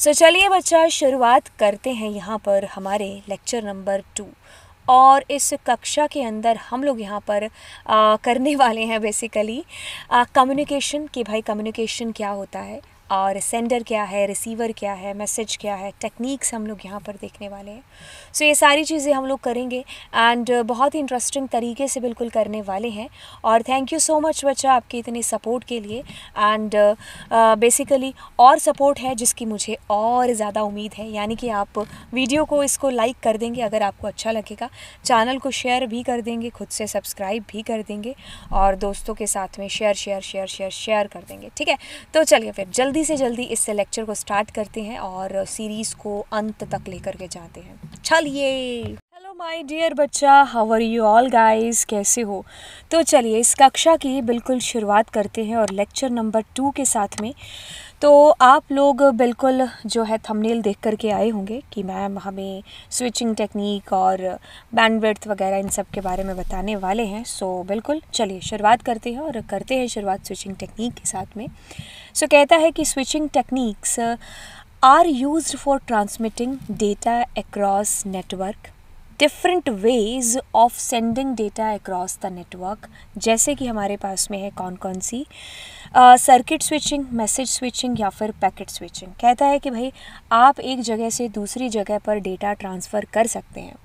सो चलिए बच्चा शुरुआत करते हैं यहाँ पर हमारे लेक्चर नंबर टू और इस कक्षा के अंदर हम लोग यहाँ पर आ, करने वाले हैं बेसिकली कम्युनिकेशन कि भाई कम्युनिकेशन क्या होता है और सेंडर क्या है रिसीवर क्या है मैसेज क्या है टेक्निक्स हम लोग यहाँ पर देखने वाले हैं सो so, ये सारी चीज़ें हम लोग करेंगे एंड बहुत ही इंटरेस्टिंग तरीके से बिल्कुल करने वाले हैं और थैंक यू सो मच बच्चा आपके इतने सपोर्ट के लिए एंड बेसिकली uh, और सपोर्ट है जिसकी मुझे और ज़्यादा उम्मीद है यानी कि आप वीडियो को इसको लाइक कर देंगे अगर आपको अच्छा लगेगा चैनल को शेयर भी कर देंगे खुद से सब्सक्राइब भी कर देंगे और दोस्तों के साथ में share share share share share कर देंगे ठीक है तो चलिए फिर जल्दी जल्दी से जल्दी इस लेक्चर को स्टार्ट करते हैं और सीरीज़ को अंत तक लेकर के जाते हैं चलिए हेलो माय डियर बच्चा how are you all guys कैसे हो तो चलिए इस कक्षा की बिल्कुल शुरुआत करते हैं और लेक्चर नंबर टू के साथ में तो आप लोग बिल्कुल जो है थंबनेल देख कर के आए होंगे कि मैम हमें स्विचिंग टेक्निक और बैंडविड्थ वगैरह इन सब के बारे में बताने वाले हैं सो बिल्कुल चलिए शुरुआत करते हैं और करते हैं शुरुआत स्विचिंग टेक्निक के साथ में सो कहता है कि switching techniques are use for transmitting data across network different ways of sending data across the network जैसे कि हमारे पास में है कौन कौन सी सर्किट स्विचिंग मैसेज स्विचिंग या फिर पैकेट स्विचिंग कहता है कि भाई आप एक जगह से दूसरी जगह पर डेटा ट्रांसफ़र कर सकते हैं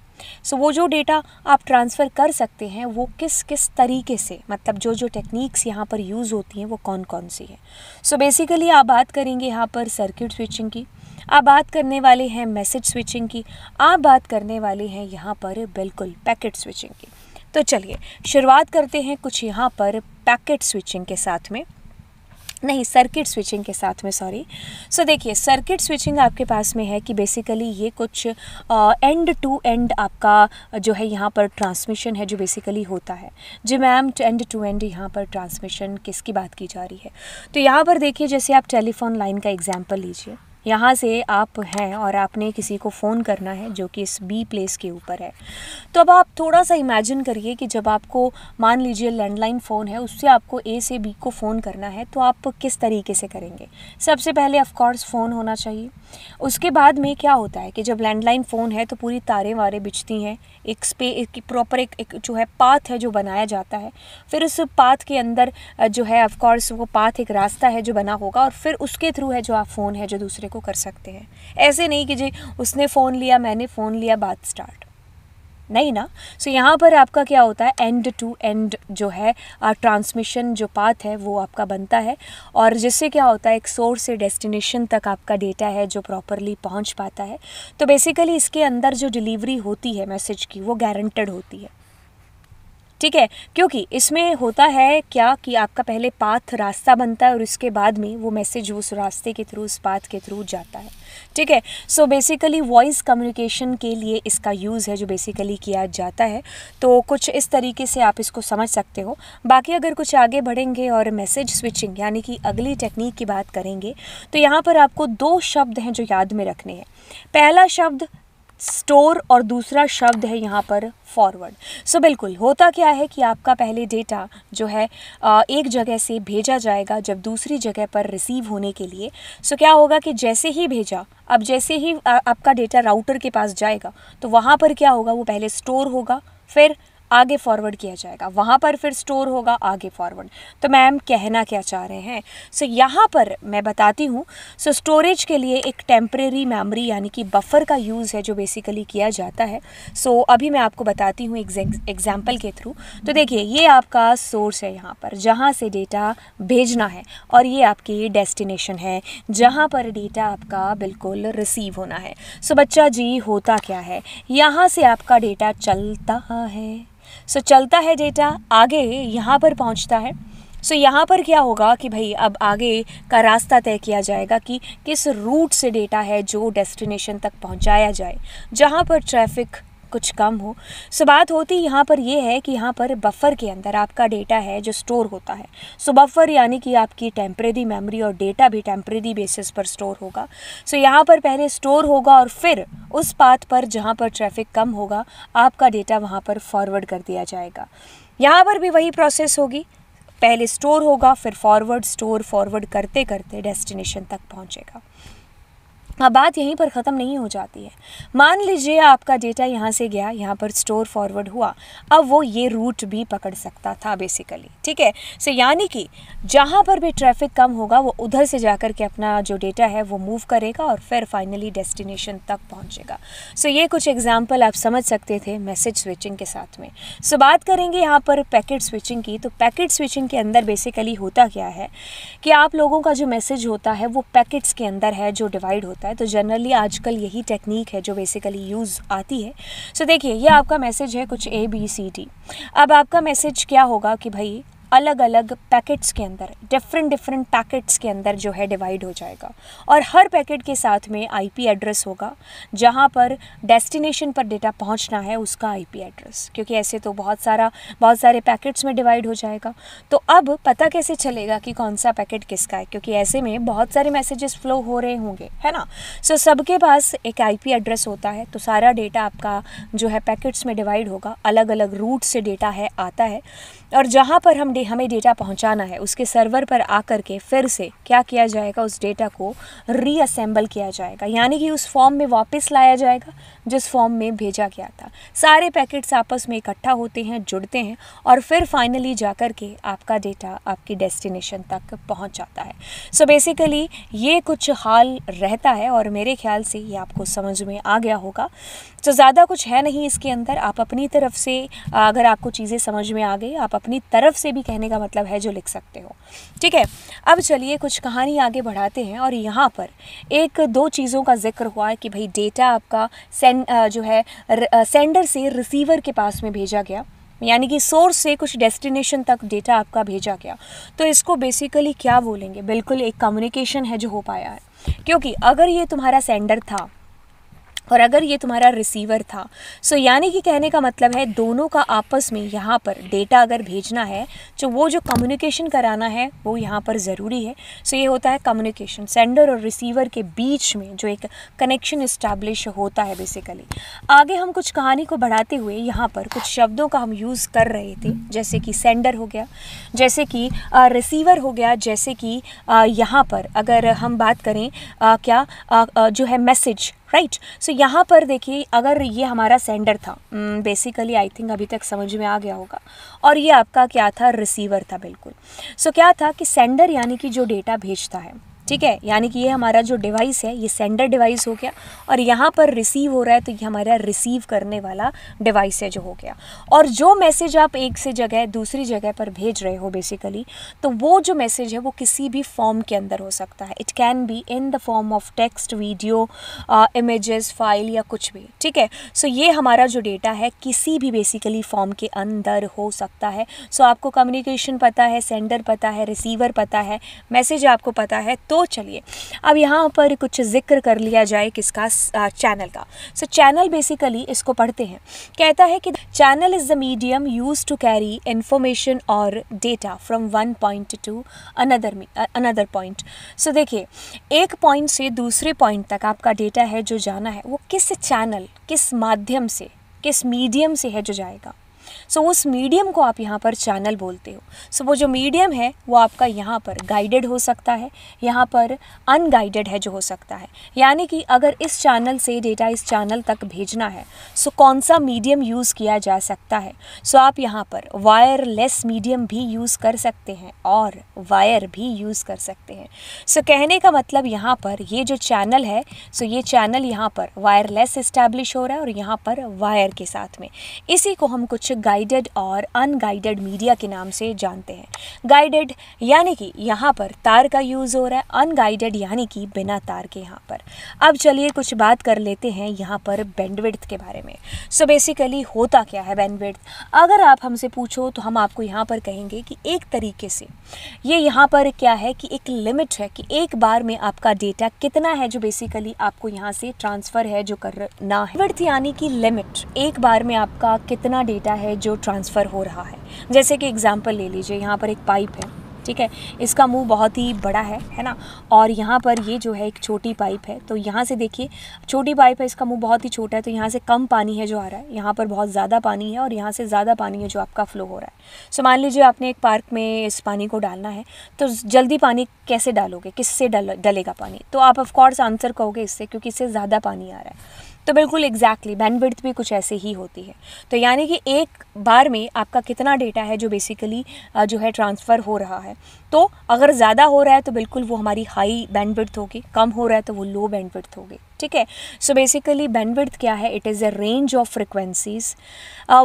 सो so, वो जो डेटा आप ट्रांसफ़र कर सकते हैं वो किस किस तरीके से मतलब जो जो टेक्निक्स यहाँ पर यूज़ होती हैं वो कौन कौन सी है सो बेसिकली आप बात करेंगे यहाँ पर सर्किट स्विचिंग की आप बात करने वाले हैं मैसेज स्विचिंग की आप बात करने वाले हैं यहाँ पर बिल्कुल पैकेट स्विचिंग की तो चलिए शुरुआत करते हैं कुछ यहाँ पर पैकेट स्विचिंग के साथ में नहीं सर्किट स्विचिंग के साथ में सॉरी सो देखिए सर्किट स्विचिंग आपके पास में है कि बेसिकली ये कुछ एंड टू एंड आपका जो है यहाँ पर ट्रांसमिशन है जो बेसिकली होता है जी मैम एंड टू एंड यहाँ पर ट्रांसमिशन किसकी बात की जा रही है तो यहाँ पर देखिए जैसे आप टेलीफोन लाइन का एग्जाम्पल लीजिए यहाँ से आप हैं और आपने किसी को फ़ोन करना है जो कि इस बी प्लेस के ऊपर है तो अब आप थोड़ा सा इमेजिन करिए कि जब आपको मान लीजिए लैंडलाइन फ़ोन है उससे आपको ए से बी को फ़ोन करना है तो आप किस तरीके से करेंगे सबसे पहले ऑफकोर्स फ़ोन होना चाहिए उसके बाद में क्या होता है कि जब लैंडलाइन फ़ोन है तो पूरी तारें वारें बिछती हैं एक स्पे एक प्रॉपर एक, एक जो है पाथ है जो बनाया जाता है फिर उस पाथ के अंदर जो है ऑफकोर्स वो पाथ एक रास्ता है जो बना होगा और फिर उसके थ्रू है जो आप फ़ोन है जो दूसरे को कर सकते हैं ऐसे नहीं कि जी उसने फ़ोन लिया मैंने फ़ोन लिया बात स्टार्ट नहीं ना सो so, यहाँ पर आपका क्या होता है एंड टू एंड जो है ट्रांसमिशन जो पाथ है वो आपका बनता है और जिससे क्या होता है एक सोर्स से डेस्टिनेशन तक आपका डेटा है जो प्रॉपरली पहुँच पाता है तो बेसिकली इसके अंदर जो डिलीवरी होती है मैसेज की वो गारंटेड होती है ठीक है क्योंकि इसमें होता है क्या कि आपका पहले पाथ रास्ता बनता है और उसके बाद में वो मैसेज उस रास्ते के थ्रू उस पाथ के थ्रू जाता है ठीक है सो बेसिकली वॉइस कम्युनिकेशन के लिए इसका यूज़ है जो बेसिकली किया जाता है तो कुछ इस तरीके से आप इसको समझ सकते हो बाकी अगर कुछ आगे बढ़ेंगे और मैसेज स्विचिंग यानी कि अगली टेक्निक की बात करेंगे तो यहाँ पर आपको दो शब्द हैं जो याद में रखने हैं पहला शब्द स्टोर और दूसरा शब्द है यहाँ पर फॉरवर्ड सो so, बिल्कुल होता क्या है कि आपका पहले डेटा जो है एक जगह से भेजा जाएगा जब दूसरी जगह पर रिसीव होने के लिए सो so, क्या होगा कि जैसे ही भेजा अब जैसे ही आपका डेटा राउटर के पास जाएगा तो वहाँ पर क्या होगा वो पहले स्टोर होगा फिर आगे फॉरवर्ड किया जाएगा वहाँ पर फिर स्टोर होगा आगे फॉरवर्ड तो मैम कहना क्या चाह रहे हैं सो so, यहाँ पर मैं बताती हूँ सो so, स्टोरेज के लिए एक टेम्प्रेरी मेमोरी यानी कि बफर का यूज़ है जो बेसिकली किया जाता है सो so, अभी मैं आपको बताती हूँ एग्जाम्पल के थ्रू तो देखिए ये आपका सोर्स है यहाँ पर जहाँ से डेटा भेजना है और ये आपकी डेस्टिनेशन है जहाँ पर डेटा आपका बिल्कुल रिसीव होना है सो so, बच्चा जी होता क्या है यहाँ से आपका डेटा चलता है सो so, चलता है डेटा आगे यहाँ पर पहुँचता है सो so, यहाँ पर क्या होगा कि भाई अब आगे का रास्ता तय किया जाएगा कि किस रूट से डेटा है जो डेस्टिनेशन तक पहुँचाया जाए जहाँ पर ट्रैफिक कुछ कम हो सो बात होती यहाँ पर यह है कि यहाँ पर बफर के अंदर आपका डेटा है जो स्टोर होता है सो बफर यानी कि आपकी टेम्प्रेरी मेमोरी और डेटा भी टेम्प्रेरी बेसिस पर स्टोर होगा सो यहाँ पर पहले स्टोर होगा और फिर उस पाथ पर जहाँ पर ट्रैफिक कम होगा आपका डेटा वहाँ पर फॉरवर्ड कर दिया जाएगा यहाँ पर भी वही प्रोसेस होगी पहले स्टोर होगा फिर फॉरवर्ड स्टोर फॉरवर्ड करते करते डेस्टिनेशन तक पहुँचेगा हाँ बात यहीं पर ख़त्म नहीं हो जाती है मान लीजिए आपका डेटा यहाँ से गया यहाँ पर स्टोर फॉरवर्ड हुआ अब वो ये रूट भी पकड़ सकता था बेसिकली ठीक है सो यानी कि जहाँ पर भी ट्रैफिक कम होगा वो उधर से जाकर के अपना जो डेटा है वो मूव करेगा और फिर फाइनली डेस्टिनेशन तक पहुँचेगा सो ये कुछ एग्जाम्पल आप समझ सकते थे मैसेज स्विचिंग के साथ में सो बात करेंगे यहाँ पर पैकेट स्विचिंग की तो पैकेट स्विचिंग के अंदर बेसिकली होता क्या है कि आप लोगों का जो मैसेज होता है वो पैकेट्स के अंदर है जो डिवाइड होता सकता है तो जनरली आजकल यही टेक्निक है जो बेसिकली यूज़ आती है सो so, देखिए ये आपका मैसेज है कुछ ए बी सी डी अब आपका मैसेज क्या होगा कि भाई अलग अलग पैकेट्स के अंदर डिफरेंट डिफरेंट पैकेट्स के अंदर जो है डिवाइड हो जाएगा और हर पैकेट के साथ में आईपी एड्रेस होगा जहाँ पर डेस्टिनेशन पर डेटा पहुँचना है उसका आईपी एड्रेस क्योंकि ऐसे तो बहुत सारा बहुत सारे पैकेट्स में डिवाइड हो जाएगा तो अब पता कैसे चलेगा कि कौन सा पैकेट किसका है क्योंकि ऐसे में बहुत सारे मैसेजेस फ्लो हो रहे होंगे है ना सो so, सबके पास एक आई एड्रेस होता है तो सारा डेटा आपका जो है पैकेट्स में डिवाइड होगा अलग अलग रूट से डेटा है आता है और जहाँ पर हम हमें डेटा पहुंचाना है उसके सर्वर पर आकर के फिर से क्या किया जाएगा उस डेटा को रीअसेंबल किया जाएगा यानी कि उस फॉर्म में वापस लाया जाएगा जिस फॉर्म में भेजा गया था सारे पैकेट्स आपस में इकट्ठा होते हैं जुड़ते हैं और फिर फाइनली जाकर के आपका डेटा आपकी डेस्टिनेशन तक पहुँच जाता है सो so बेसिकली ये कुछ हाल रहता है और मेरे ख्याल से ये आपको समझ में आ गया होगा तो ज़्यादा कुछ है नहीं इसके अंदर आप अपनी तरफ से अगर आपको चीज़ें समझ में आ गई आप अपनी तरफ से भी कहने का मतलब है जो लिख सकते हो ठीक है अब चलिए कुछ कहानी आगे बढ़ाते हैं और यहाँ पर एक दो चीज़ों का जिक्र हुआ है कि भाई डेटा आपका सें, जो है सेंडर से रिसीवर के पास में भेजा गया यानी कि सोर्स से कुछ डेस्टिनेशन तक डेटा आपका भेजा गया तो इसको बेसिकली क्या बोलेंगे बिल्कुल एक कम्युनिकेशन है जो हो पाया है क्योंकि अगर ये तुम्हारा सेंडर था और अगर ये तुम्हारा रिसीवर था सो यानी कि कहने का मतलब है दोनों का आपस में यहाँ पर डेटा अगर भेजना है तो वो जो कम्युनिकेशन कराना है वो यहाँ पर ज़रूरी है सो ये होता है कम्युनिकेशन सेंडर और रिसीवर के बीच में जो एक कनेक्शन इस्टेब्लिश होता है बेसिकली आगे हम कुछ कहानी को बढ़ाते हुए यहाँ पर कुछ शब्दों का हम यूज़ कर रहे थे जैसे कि सेंडर हो गया जैसे कि रिसीवर हो गया जैसे कि यहाँ पर अगर हम बात करें क्या जो है message right right. So so, यहाँ पर देखिए अगर ये हमारा सेंडर था बेसिकली आई थिंक अभी तक समझ में आ गया होगा और ये आपका क्या था रिसीवर था बिल्कुल सो so, क्या था कि सेंडर यानी कि जो डेटा भेजता है ठीक है यानी कि ये हमारा जो डिवाइस है ये सेंडर डिवाइस हो गया और यहाँ पर रिसीव हो रहा है तो ये हमारा रिसीव करने वाला डिवाइस है जो हो गया और जो मैसेज आप एक से जगह दूसरी जगह पर भेज रहे हो बेसिकली तो वो जो मैसेज है वो किसी भी फॉर्म के अंदर हो सकता है it can be in the form of text video images file या कुछ भी ठीक है सो ये हमारा जो डेटा है किसी भी बेसिकली फॉर्म के अंदर हो सकता है सो आपको कम्युनिकेशन पता है सेंडर पता है रिसीवर पता है मैसेज आपको पता है तो तो चलिए अब यहाँ पर कुछ जिक्र कर लिया जाए किसका चैनल का सो चैनल बेसिकली इसको पढ़ते हैं कहता है कि channel is the medium use to carry information और data from one point to another another point so देखिए एक पॉइंट से दूसरे पॉइंट तक आपका डेटा है जो जाना है वो किस चैनल किस माध्यम से किस मीडियम से है जो जाएगा सो so, उस मीडियम को आप यहाँ पर चैनल बोलते हो सो so, वो जो मीडियम है वो आपका यहाँ पर गाइडेड हो सकता है यहाँ पर अनगाइडेड है जो हो सकता है यानी कि अगर इस चैनल से डेटा इस चैनल तक भेजना है सो so, कौन सा मीडियम यूज़ किया जा सकता है सो so, आप यहाँ पर वायरलेस मीडियम भी यूज़ कर सकते हैं और वायर भी यूज़ कर सकते हैं सो so, कहने का मतलब यहाँ पर ये जो चैनल है सो so ये चैनल यहाँ पर वायरलेस इस्टेब्लिश हो रहा है और यहाँ पर वायर के साथ में इसी को हम कुछ गाइडेड और अनगाइडेड मीडिया के नाम से जानते हैं गाइडेड यानी कि यहाँ पर तार का यूज़ हो रहा है अनगाइडेड यानी कि बिना तार के यहाँ पर अब चलिए कुछ बात कर लेते हैं यहाँ पर बैंडविड्थ के बारे में सो so बेसिकली होता क्या है बैंडविड्थ अगर आप हमसे पूछो तो हम आपको यहाँ पर कहेंगे कि एक तरीके से ये यहाँ पर क्या है कि एक लिमिट है कि एक बार में आपका डेटा कितना है जो बेसिकली आपको यहाँ से ट्रांसफ़र है जो करना है बैंडविड्थ यानी कि लिमिट एक बार में आपका कितना डेटा है जो ट्रांसफ़र हो रहा है जैसे कि एग्ज़ाम्पल ले लीजिए यहाँ पर एक पाइप है ठीक है इसका मुंह बहुत ही बड़ा है है ना और यहाँ पर ये जो है एक छोटी पाइप है तो यहाँ से देखिए छोटी पाइप है इसका मुंह बहुत ही छोटा है तो यहाँ से कम पानी है जो आ रहा है यहाँ पर बहुत ज़्यादा पानी है और यहाँ से ज़्यादा पानी है जो आपका फ़्लो हो रहा है सो मान लीजिए आपने एक पार्क में इस पानी को डालना है तो जल्दी पानी कैसे डालोगे किससे डल डलेगा पानी तो आप ऑफकोर्स आंसर कहोगे इससे क्योंकि इससे ज़्यादा पानी आ रहा है तो बिल्कुल एग्जैक्टली exactly, बैंडविड्थ भी कुछ ऐसे ही होती है तो यानी कि एक बार में आपका कितना डेटा है जो बेसिकली जो है ट्रांसफ़र हो रहा है तो अगर ज़्यादा हो रहा है तो बिल्कुल वो हमारी हाई बैंडविड्थ होगी कम हो रहा है तो वो लो बैंडविड्थ होगी ठीक है सो बेसिकली बैंडविड्थ क्या है it is a range of frequencies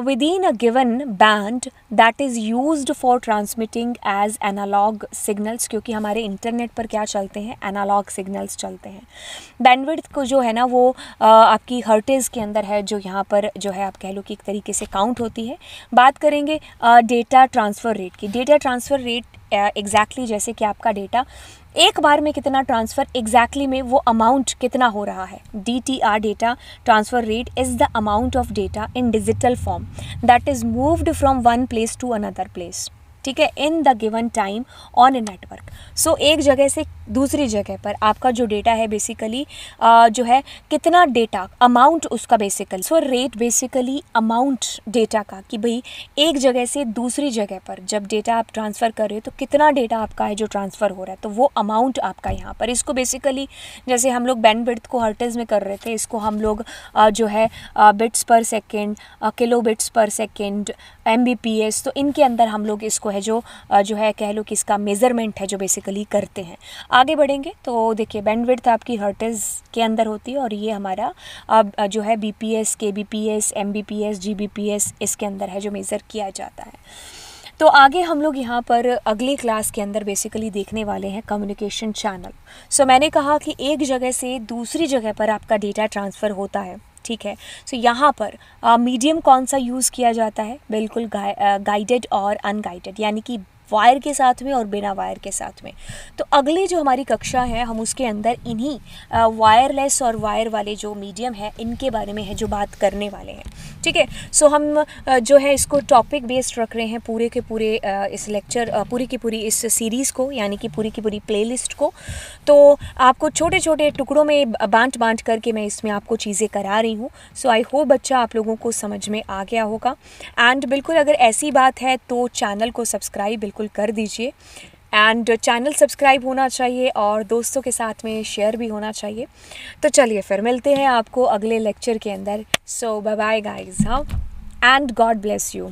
within a given band that is use for transmitting as analog signals क्योंकि हमारे इंटरनेट पर क्या चलते हैं एनालॉग सिग्नल्स चलते हैं बैंडविड्थ को जो है ना वो uh, आपकी हर्टेज के अंदर है जो यहाँ पर जो है आप कह लो कि एक तरीके से काउंट होती है बात करेंगे डेटा ट्रांसफ़र रेट की डेटा ट्रांसफ़र रेट एग्जैक्टली जैसे कि आपका डेटा एक बार में कितना ट्रांसफ़र एग्जैक्टली में वो अमाउंट कितना हो रहा है D T R data transfer rate is the amount of data in digital form that is moved from one place to another place ठीक है in the given time on a network so एक जगह से दूसरी जगह पर आपका जो डेटा है बेसिकली जो है कितना डेटा अमाउंट उसका basically so rate basically amount data का कि भाई एक जगह से दूसरी जगह पर जब डेटा आप ट्रांसफ़र कर रहे हो तो कितना डेटा आपका है जो ट्रांसफ़र हो रहा है तो वो अमाउंट आपका यहाँ पर इसको बेसिकली जैसे हम लोग बैंड बिट को हर्टज में कर रहे थे इसको हम लोग जो है bits per second kilo bits per second M तो इनके अंदर हम लोग इसको है जो जो है कह लो कि इसका मेज़रमेंट है जो बेसिकली करते हैं आगे बढ़ेंगे तो देखिए बैंडविड्थ आपकी हर्टेज़ के अंदर होती है और ये हमारा अब जो है B P S K B P S M B P S G B P S इसके अंदर है जो मेज़र किया जाता है तो आगे हम लोग यहाँ पर अगले क्लास के अंदर बेसिकली देखने वाले हैं कम्युनिकेशन चैनल सो मैंने कहा कि एक जगह से दूसरी जगह पर आपका डेटा ट्रांसफ़र होता है ठीक है सो so, यहाँ पर मीडियम uh, कौन सा यूज़ किया जाता है बिल्कुल गाइडेड uh, और अनगाइडेड यानी कि वायर के साथ में और बिना वायर के साथ में तो अगली जो हमारी कक्षा है हम उसके अंदर इन्हीं वायरलेस और वायर वाले जो मीडियम है इनके बारे में है जो बात करने वाले हैं ठीक है सो हम जो है इसको टॉपिक बेस्ड रख रहे हैं पूरे के पूरे इस लेक्चर पूरी की पूरी इस सीरीज़ को यानी कि पूरी की पूरी प्ले को तो आपको छोटे छोटे टुकड़ों में बांट बांट करके मैं इसमें आपको चीज़ें करा रही हूँ सो आई होप बच्चा आप लोगों को समझ में आ गया होगा एंड बिल्कुल अगर ऐसी बात है तो चैनल को सब्सक्राइब बिल्कुल बिल्कुल कर दीजिए एंड चैनल सब्सक्राइब होना चाहिए और दोस्तों के साथ में शेयर भी होना चाहिए तो चलिए फिर मिलते हैं आपको अगले लेक्चर के अंदर सो बाय बाय गाइज हाँ एंड गॉड ब्लेस यू